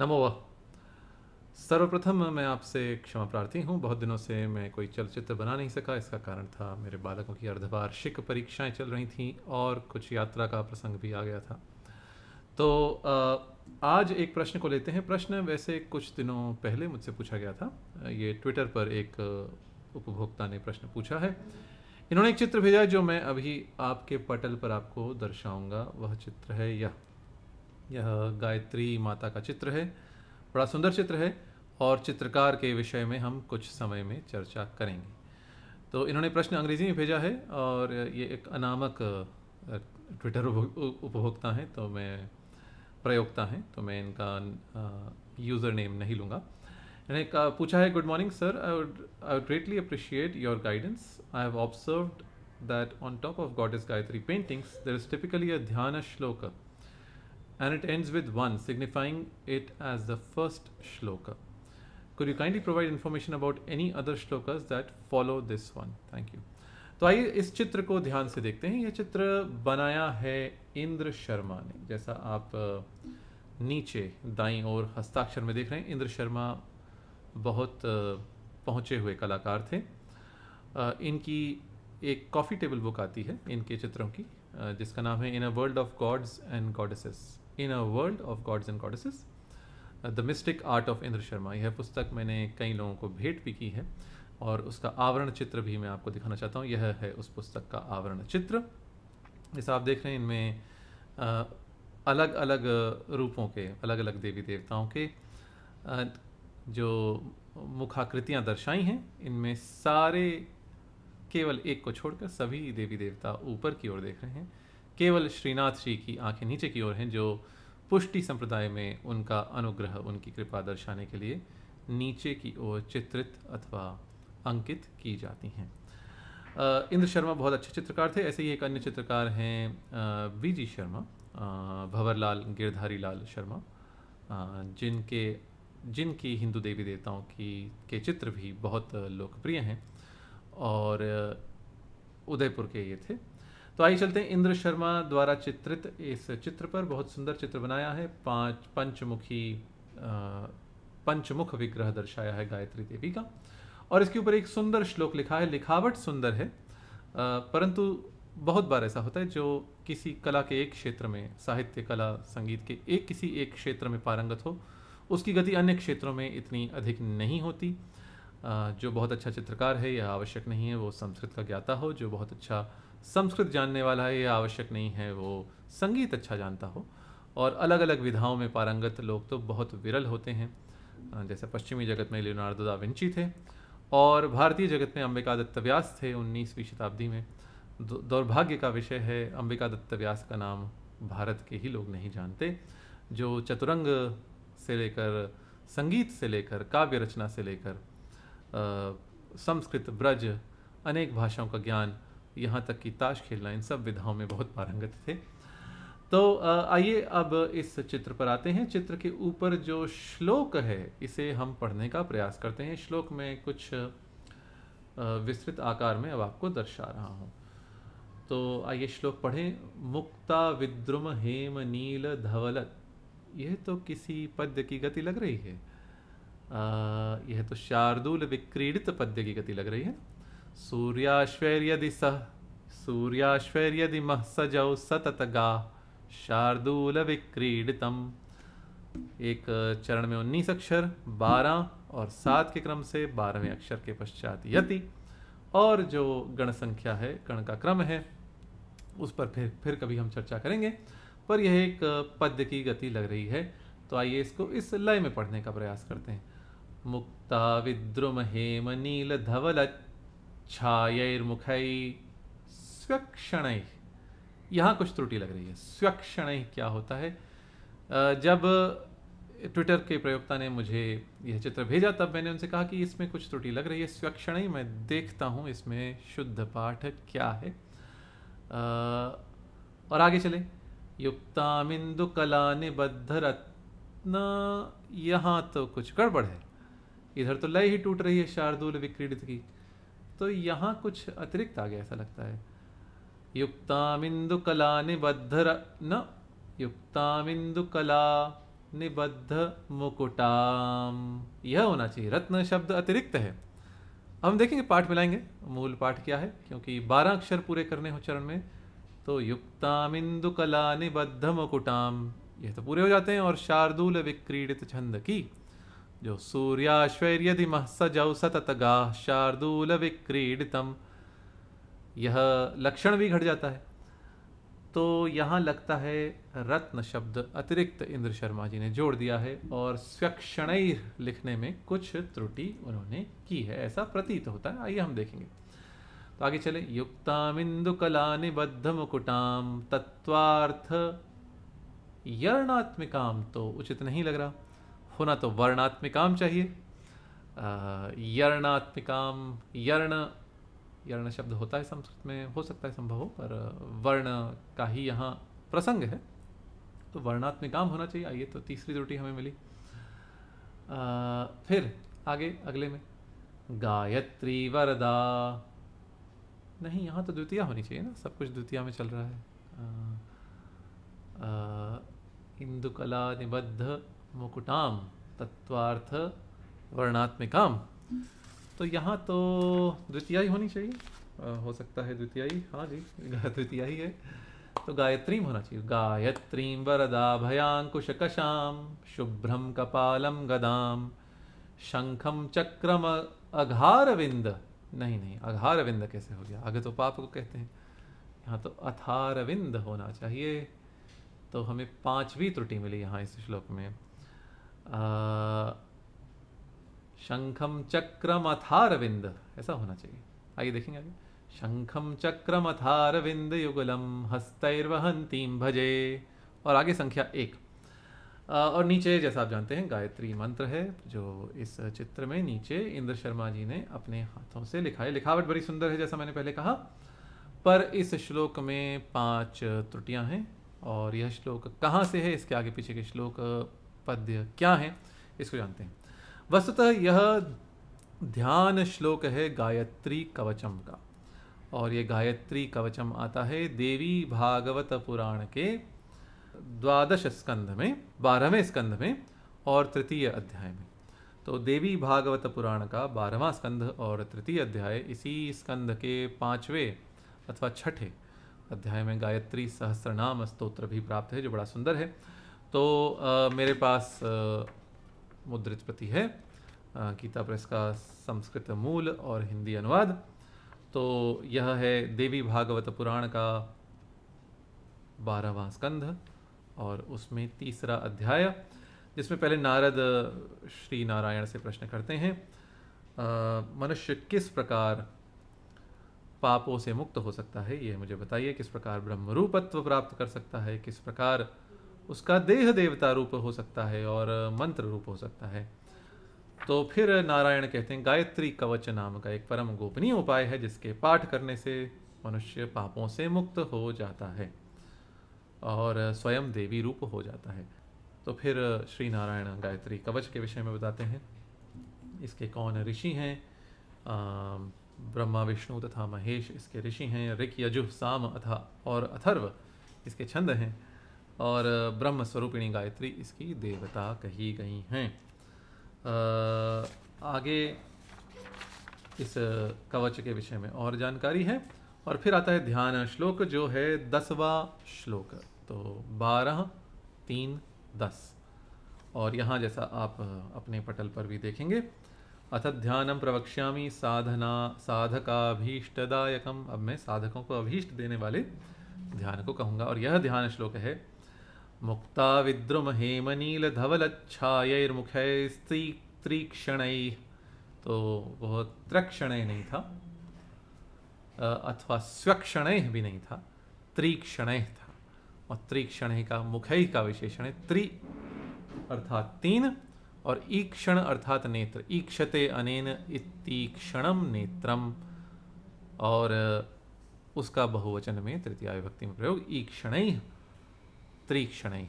नमो वह सर्वप्रथम मैं आपसे क्षमा प्रार्थी हूँ बहुत दिनों से मैं कोई चलचित्र बना नहीं सका इसका कारण था मेरे बालकों की अर्धवार्षिक परीक्षाएं चल रही थीं और कुछ यात्रा का प्रसंग भी आ गया था तो आज एक प्रश्न को लेते हैं प्रश्न वैसे कुछ दिनों पहले मुझसे पूछा गया था ये ट्विटर पर एक उपभोक्ता ने प्रश्न पूछा है इन्होंने एक चित्र भेजा जो मैं अभी आपके पटल पर आपको दर्शाऊंगा वह चित्र है यह यह गायत्री माता का चित्र है बड़ा सुंदर चित्र है और चित्रकार के विषय में हम कुछ समय में चर्चा करेंगे तो इन्होंने प्रश्न अंग्रेजी में भेजा है और ये एक अनामक ट्विटर उपभोक्ता हैं तो मैं प्रयोगता हैं तो मैं इनका यूज़र नेम नहीं लूँगा इन्हें पूछा है good morning sir I would I would greatly appreciate your guidance I have observe that on top of is Gayatri paintings there is typically a dhyan shloka and it ends with one, signifying it as the first shloka. Could you kindly provide information about any other shlokas that follow this one? Thank you. तो आइए इस चित्र को ध्यान से देखते हैं यह चित्र बनाया है इंद्र शर्मा ने जैसा आप नीचे दाईं ओर हस्ताक्षर में देख रहे हैं इंद्र शर्मा बहुत पहुँचे हुए कलाकार थे इनकी एक कॉफ़ी टेबल बुक आती है इनके चित्रों की जिसका नाम है in a world of gods and goddesses in a world of gods and goddesses the mystic art of Indra Sharma यह पुस्तक मैंने कई लोगों को भेंट भी की है और उसका आवरण चित्र भी मैं आपको दिखाना चाहता हूँ यह है उस पुस्तक का आवरण चित्र जैसे आप देख रहे हैं इनमें अलग अलग रूपों के अलग अलग देवी देवताओं के जो मुखाकृतियाँ दर्शाई हैं इनमें सारे केवल एक को छोड़कर सभी देवी देवता ऊपर की ओर देख रहे हैं केवल श्रीनाथ जी की आंखें नीचे की ओर हैं जो पुष्टि संप्रदाय में उनका अनुग्रह उनकी कृपा दर्शाने के लिए नीचे की ओर चित्रित अथवा अंकित की जाती हैं इंद्र शर्मा बहुत अच्छे चित्रकार थे ऐसे ही एक अन्य चित्रकार हैं वी जी शर्मा भंवरलाल गिरधारी लाल शर्मा जिनके जिनकी हिंदू देवी देवताओं की के चित्र भी बहुत लोकप्रिय हैं और उदयपुर के ये थे तो आइए चलते हैं इंद्र शर्मा द्वारा चित्रित इस चित्र पर बहुत सुंदर चित्र बनाया है पांच पंचमुखी पंचमुख विग्रह दर्शाया है गायत्री देवी का और इसके ऊपर एक सुंदर श्लोक लिखा है लिखावट सुंदर है परंतु बहुत बार ऐसा होता है जो किसी कला के एक क्षेत्र में साहित्य कला संगीत के एक किसी एक क्षेत्र में पारंगत हो उसकी गति अन्य क्षेत्रों में इतनी अधिक नहीं होती जो बहुत अच्छा चित्रकार है यह आवश्यक नहीं है वो संस्कृत का ज्ञाता हो जो बहुत अच्छा संस्कृत जानने वाला है ये आवश्यक नहीं है वो संगीत अच्छा जानता हो और अलग अलग विधाओं में पारंगत लोग तो बहुत विरल होते हैं जैसे पश्चिमी जगत में लियोनार्डो दा विंची थे और भारतीय जगत में अंबिका दत्त व्यास थे उन्नीसवीं शताब्दी में दौर्भाग्य का विषय है अंबिका दत्त व्यास का नाम भारत के ही लोग नहीं जानते जो चतुरंग से लेकर संगीत से लेकर काव्य रचना से लेकर संस्कृत ब्रज अनेक भाषाओं का ज्ञान यहाँ तक कि ताश खेलना इन सब विधाओं में बहुत पारंगत थे तो आइए अब इस चित्र पर आते हैं चित्र के ऊपर जो श्लोक है इसे हम पढ़ने का प्रयास करते हैं श्लोक में कुछ विस्तृत आकार में अब आपको दर्शा रहा हूँ तो आइए श्लोक पढ़ें मुक्ता विद्रुम हेम नील धवलत यह तो किसी पद्य की गति लग रही है आ, यह तो शार्दूल विक्रीड़ित पद्य की गति लग रही है सह सः सूर्याश्वैर्यदि मः सजौ शार्दूल शार्दूलविक्रीडितम् एक चरण में उन्नीस अक्षर बारह और सात के क्रम से बारहवें अक्षर के पश्चात यति और जो गण संख्या है गण का क्रम है उस पर फिर फिर कभी हम चर्चा करेंगे पर यह एक पद्य की गति लग रही है तो आइए इसको इस लय में पढ़ने का प्रयास करते हैं मुक्ता विद्रुम हेम नील धवल छायर्मुखई स्वक्षण यहाँ कुछ त्रुटि लग रही है स्वक्षण क्या होता है जब ट्विटर के प्रयोक्ता ने मुझे यह चित्र भेजा तब मैंने उनसे कहा कि इसमें कुछ त्रुटि लग रही है स्वक्षण मैं देखता हूँ इसमें शुद्ध पाठ क्या है और आगे चले युक्तामिंदु कला निबद्ध रत्न यहाँ तो कुछ गड़बड़ है इधर तो लय ही टूट रही है शार्दुल विक्रीडित की तो यहाँ कुछ अतिरिक्त आ गया ऐसा लगता है युक्तामिंदु कला निबद्ध न युक्तामिंदु कला निबद्ध मुकुटाम यह होना चाहिए रत्न शब्द अतिरिक्त है हम देखेंगे पाठ मिलाएंगे मूल पाठ क्या है क्योंकि बारह अक्षर पूरे करने हो चरण में तो युक्तामिंदु कला निबद्ध मुकुटाम यह तो पूरे हो जाते हैं और शार्दूल विक्रीड़ित छंद की जो सूर्याश्वैर्यदिमः सजौ सतत सततगाः शार्दूल विक्रीडितम यह लक्षण भी घट जाता है तो यहाँ लगता है रत्न शब्द अतिरिक्त इंद्र शर्मा जी ने जोड़ दिया है और स्वक्षण लिखने में कुछ त्रुटि उन्होंने की है ऐसा प्रतीत होता है आइए हम देखेंगे तो आगे चले युक्ताम इंदु कला निबद्ध मुकुटाम तत्वार्थ यरणात्मिकाम तो उचित नहीं लग रहा होना तो वर्णात्मिकाम चाहिए यर्णात्मिकाम यर्ण यर्ण शब्द होता है संस्कृत में हो सकता है संभव हो पर वर्ण का ही यहाँ प्रसंग है तो वर्णात्मिकाम होना चाहिए आइए तो तीसरी त्रुटि हमें मिली आ, फिर आगे अगले में गायत्री वरदा नहीं यहाँ तो द्वितीय होनी चाहिए ना सब कुछ द्वितीय में चल रहा है इंदुकला निबद्ध मुकुटाम तत्वार्थ वर्णात्मिकाम तो यहाँ तो ही होनी चाहिए आ, हो सकता है ही हाँ जी ही है तो गायत्रीम होना चाहिए गायत्रीम वरदा भयांकुश कशाम शुभ्रम कपालम गदाम शंखम चक्रम अघारविंद नहीं नहीं अघारविंद कैसे हो गया आगे तो पाप को कहते हैं यहाँ तो अथारविंद होना चाहिए तो हमें पांचवी त्रुटि मिली यहाँ इस श्लोक में शंखम चक्रम अथारविंद ऐसा होना चाहिए आइए देखेंगे आगे शंखम चक्रम अथारविंद युगलम हस्तैर्वहंतीम भजे और आगे संख्या एक और नीचे जैसा आप जानते हैं गायत्री मंत्र है जो इस चित्र में नीचे इंद्र शर्मा जी ने अपने हाथों से लिखा है लिखावट बड़ी सुंदर है जैसा मैंने पहले कहा पर इस श्लोक में पांच त्रुटियां हैं और यह श्लोक कहाँ से है इसके आगे पीछे के श्लोक पद्य क्या हैं इसको जानते हैं वस्तुतः यह ध्यान श्लोक है गायत्री कवचम का और ये गायत्री कवचम आता है देवी भागवत पुराण के द्वादश स्कंध में बारहवें स्कंध में और तृतीय अध्याय में तो देवी भागवत पुराण का बारहवा स्कंध और तृतीय अध्याय इसी स्कंध के पांचवे अथवा छठे अध्याय में गायत्री सहस्रनाम स्तोत्र भी प्राप्त है जो बड़ा सुंदर है तो आ, मेरे पास आ, मुद्रित प्रति है आ, गीता प्रेस का संस्कृत मूल और हिंदी अनुवाद तो यह है देवी भागवत पुराण का बारहवा स्कंध और उसमें तीसरा अध्याय जिसमें पहले नारद श्री नारायण से प्रश्न करते हैं मनुष्य किस प्रकार पापों से मुक्त हो सकता है ये मुझे बताइए किस प्रकार ब्रह्मरूपत्व प्राप्त कर सकता है किस प्रकार उसका देह देवता रूप हो सकता है और मंत्र रूप हो सकता है तो फिर नारायण कहते हैं गायत्री कवच नाम का एक परम गोपनीय उपाय है जिसके पाठ करने से मनुष्य पापों से मुक्त हो जाता है और स्वयं देवी रूप हो जाता है तो फिर श्री नारायण गायत्री कवच के विषय में बताते हैं इसके कौन ऋषि हैं ब्रह्मा विष्णु तथा महेश इसके ऋषि हैं ऋख यजुह साम अथा और अथर्व इसके छंद हैं और ब्रह्म स्वरूपिणी गायत्री इसकी देवता कही गई हैं आगे इस कवच के विषय में और जानकारी है और फिर आता है ध्यान श्लोक जो है दसवा श्लोक तो बारह तीन दस और यहाँ जैसा आप अपने पटल पर भी देखेंगे अथ ध्यान प्रवक्ष्यामी साधना साधकाभीष्टदायकम अब मैं साधकों को अभीष्ट देने वाले ध्यान को कहूँगा और यह ध्यान श्लोक है मुक्ता विद्रुमहेमनीलधवलच्छायैर्मुखैस्त्री त्रीक्षणैः तो वह त्रक्षण नहीं था अथवा स्वक्षण भी नहीं था त्रीक्षण था और त्रीक्षण का मुख का विशेषण है त्रि अर्थात तीन और ईक्षण अर्थात नेत्र ईक्षते अनेन इतीक्षणम नेत्रम और उसका बहुवचन में तृतीय विभक्ति में प्रयोग ईक्षण स्त्रीक्षणैः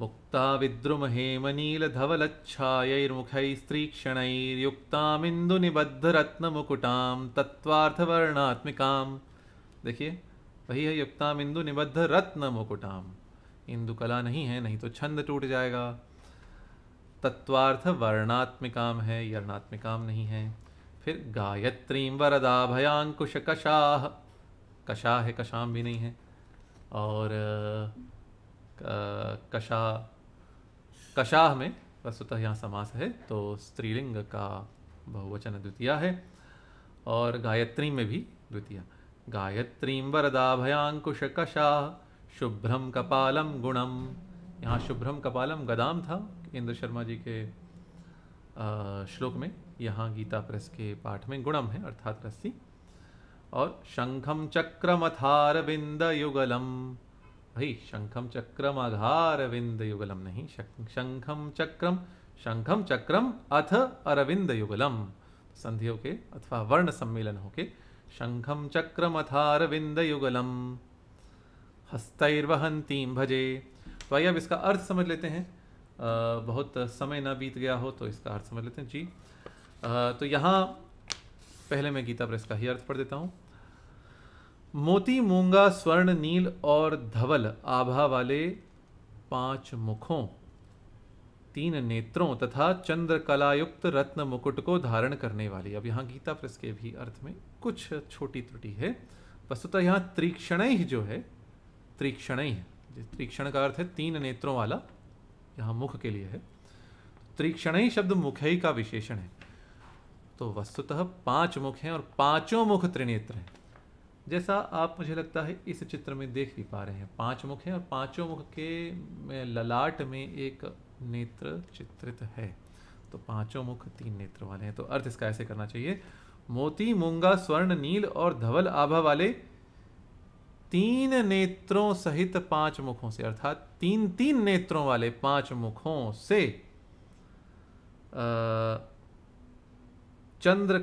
मुक्ता विद्रुमहेमनीलधवलच्छायैर्मुखैस्त्रीक्षणैर्युक्तामिन्दुनिबद्धरत्नमुकुटां तत्त्वार्थवर्णात्मिकां देखिए वही है इंदु निबद्ध रत्न मुकुटाम इंदु कला नहीं है नहीं तो छंद टूट जाएगा तत्वार्थ वर्णात्मिकाम है यर्णात्मिकाम नहीं है फिर गायत्री वरदा भयांकुश कशाह कशाह है कशाम भी नहीं है और कशा कशाह में वस्तुतः यहाँ समास है तो स्त्रीलिंग का बहुवचन द्वितीय है और गायत्री में भी द्वितीय गायत्री भयांकुश कशा शुभ्रम कपालम गुणम यहाँ शुभ्रम कपालम गदाम था इंद्र शर्मा जी के श्लोक में यहाँ गीता प्रेस के पाठ में गुणम है अर्थात रस्सी और शंखम चक्रमथार बिंद युगलम भाई शंखम चक्रम अरविंद युगलम नहीं शंखम चक्रम शंखम चक्रम अथ अरविंद युगलम संधि होके अथवा वर्ण सम्मेलन होके शंखम चक्रम अथारविंद युगलम हस्तैर्वहंतीम भजे तो आइए अब इसका अर्थ समझ लेते हैं आ, बहुत समय ना बीत गया हो तो इसका अर्थ समझ लेते हैं जी आ, तो यहाँ पहले मैं गीता प्रेस का ही अर्थ पढ़ देता हूँ मोती मूंगा स्वर्ण नील और धवल आभा वाले पांच मुखों तीन नेत्रों तथा चंद्रकलायुक्त रत्न मुकुट को धारण करने वाली अब यहाँ गीता प्रेस के भी अर्थ में कुछ छोटी त्रुटि है वस्तुतः यहाँ त्रीक्षण ही जो है त्रीक्षण ही है त्रीक्षण का अर्थ है तीन नेत्रों वाला यहाँ मुख के लिए है त्रीक्षण ही शब्द मुख ही का विशेषण है तो वस्तुतः पांच मुख हैं और पांचों मुख त्रिनेत्र हैं जैसा आप मुझे लगता है इस चित्र में देख भी पा रहे हैं पांच मुख हैं और पांचों मुख के ललाट में एक नेत्र चित्रित है तो पांचों मुख तीन नेत्र वाले हैं तो अर्थ इसका ऐसे करना चाहिए मोती मूंगा स्वर्ण नील और धवल आभा वाले तीन नेत्रों सहित पांच मुखों से अर्थात तीन तीन नेत्रों वाले पांच मुखों से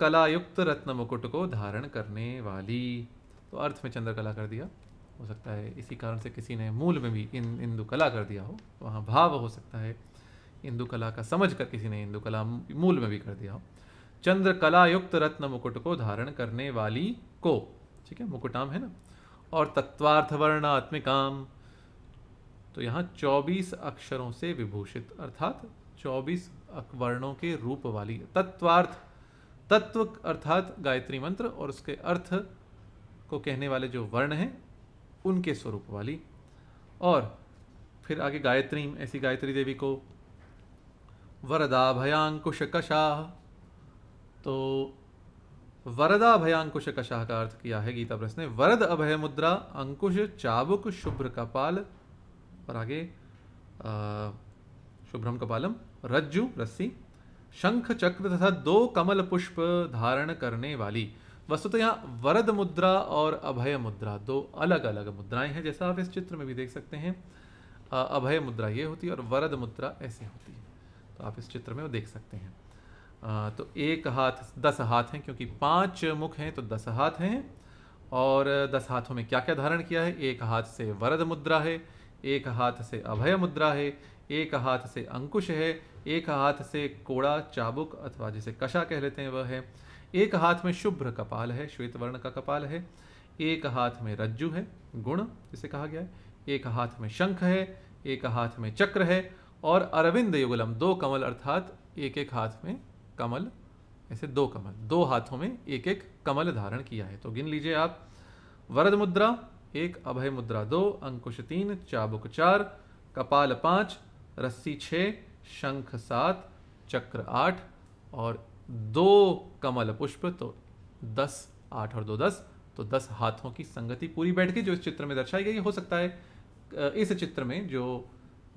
कला युक्त रत्न मुकुट को धारण करने वाली तो अर्थ में चंद्रकला कर दिया हो सकता है इसी कारण से किसी ने मूल में भी इन इंदु कला कर दिया हो वहाँ भाव हो सकता है इंदु कला का समझ कर किसी ने इंदु कला मूल में भी कर दिया हो कला युक्त रत्न मुकुट को धारण करने वाली को ठीक है मुकुटाम है ना और तत्वार्थ वर्ण आत्मिकाम तो यहाँ 24 अक्षरों से विभूषित अर्थात 24 वर्णों के रूप वाली तत्वार्थ तत्व अर्थात गायत्री मंत्र और उसके अर्थ को कहने वाले जो वर्ण हैं उनके स्वरूप वाली और फिर आगे गायत्री ऐसी गायत्री देवी को वरदा भयांकुश कशाह तो वरदा भयांकुश कशाह का अर्थ किया है गीता प्रश्न ने वरद अभय मुद्रा अंकुश चाबुक शुभ्र कपाल और आगे शुभ्रम कपालम रज्जु रस्सी शंख चक्र तथा दो कमल पुष्प धारण करने वाली वस्तुतः यहाँ वरद मुद्रा और अभय मुद्रा दो अलग अलग मुद्राएं हैं जैसा आप इस चित्र में भी देख सकते हैं अभय मुद्रा ये होती है और वरद मुद्रा ऐसे होती है तो आप इस चित्र में वो देख सकते हैं आ, तो एक हाथ दस हाथ हैं क्योंकि पांच मुख हैं तो दस हाथ हैं और दस हाथों में क्या क्या धारण किया है एक हाथ से वरद मुद्रा है एक हाथ से अभय मुद्रा है एक हाथ से अंकुश है एक हाथ से कोड़ा चाबुक अथवा जिसे कशा कह लेते हैं वह है एक हाथ में शुभ्र कपाल है श्वेत वर्ण का कपाल है एक हाथ में रज्जु है गुण जिसे कहा गया है एक हाथ में शंख है एक हाथ में चक्र है और अरविंद युगलम दो कमल अर्थात एक एक हाथ में कमल ऐसे दो कमल दो हाथों में एक एक कमल धारण किया है तो गिन लीजिए आप वरद मुद्रा एक अभय मुद्रा दो अंकुश तीन चाबुक चार कपाल पांच रस्सी छ शंख सात चक्र आठ और दो कमल पुष्प तो दस आठ और दो दस तो दस हाथों की संगति पूरी बैठ गई जो इस चित्र में दर्शाई गई हो सकता है इस चित्र में जो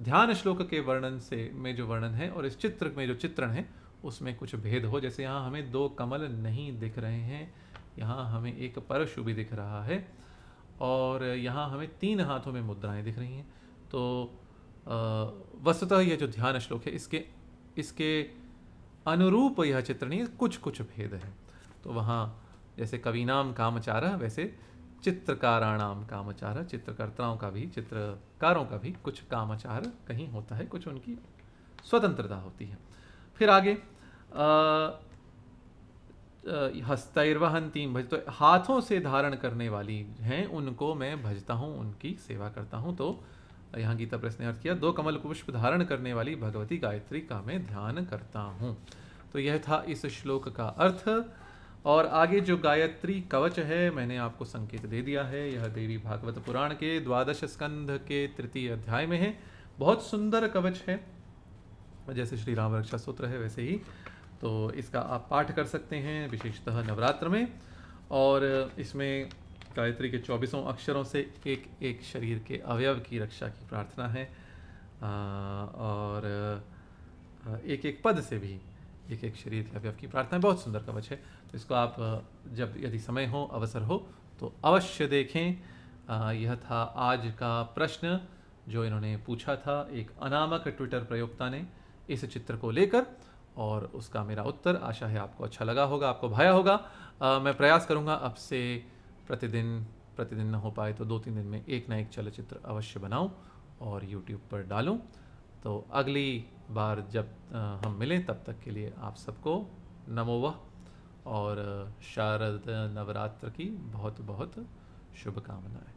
ध्यान श्लोक के वर्णन से में जो वर्णन है और इस चित्र में जो चित्रण है उसमें कुछ भेद हो जैसे यहाँ हमें दो कमल नहीं दिख रहे हैं यहाँ हमें एक परशु भी दिख रहा है और यहाँ हमें तीन हाथों में मुद्राएं दिख रही हैं तो वस्तुतः यह जो ध्यान श्लोक है इसके इसके अनुरूप यह चित्रणी कुछ कुछ भेद है तो वहाँ जैसे कविनाम कामचार वैसे चित्रकाराणाम कामचार चित्रकर्ताओं का भी चित्रकारों का भी कुछ कामचार कहीं होता है कुछ उनकी स्वतंत्रता होती है फिर आगे हस्तैर्वहंतीम भज तो हाथों से धारण करने वाली हैं उनको मैं भजता हूँ उनकी सेवा करता हूँ तो यहाँ गीता प्रेस ने अर्थ किया दो कमल पुष्प धारण करने वाली भगवती गायत्री का मैं ध्यान करता हूँ तो यह था इस श्लोक का अर्थ और आगे जो गायत्री कवच है मैंने आपको संकेत दे दिया है यह देवी भागवत पुराण के द्वादश स्कंध के तृतीय अध्याय में है बहुत सुंदर कवच है जैसे श्री राम रक्षा सूत्र है वैसे ही तो इसका आप पाठ कर सकते हैं विशेषतः नवरात्र में और इसमें गायत्री के चौबीसों अक्षरों से एक एक शरीर के अवयव की रक्षा की प्रार्थना है और एक एक पद से भी एक एक शरीर के अवयव की प्रार्थना बहुत सुंदर कवच है तो इसको आप जब यदि समय हो अवसर हो तो अवश्य देखें यह था आज का प्रश्न जो इन्होंने पूछा था एक अनामक ट्विटर प्रयोक्ता ने इस चित्र को लेकर और उसका मेरा उत्तर आशा है आपको अच्छा लगा होगा आपको भाया होगा आ, मैं प्रयास करूँगा अब से प्रतिदिन प्रतिदिन ना हो पाए तो दो तीन दिन में एक ना एक चलचित्र अवश्य बनाऊँ और यूट्यूब पर डालूँ तो अगली बार जब हम मिलें तब तक के लिए आप सबको नमोवह और शारद नवरात्र की बहुत बहुत शुभकामनाएं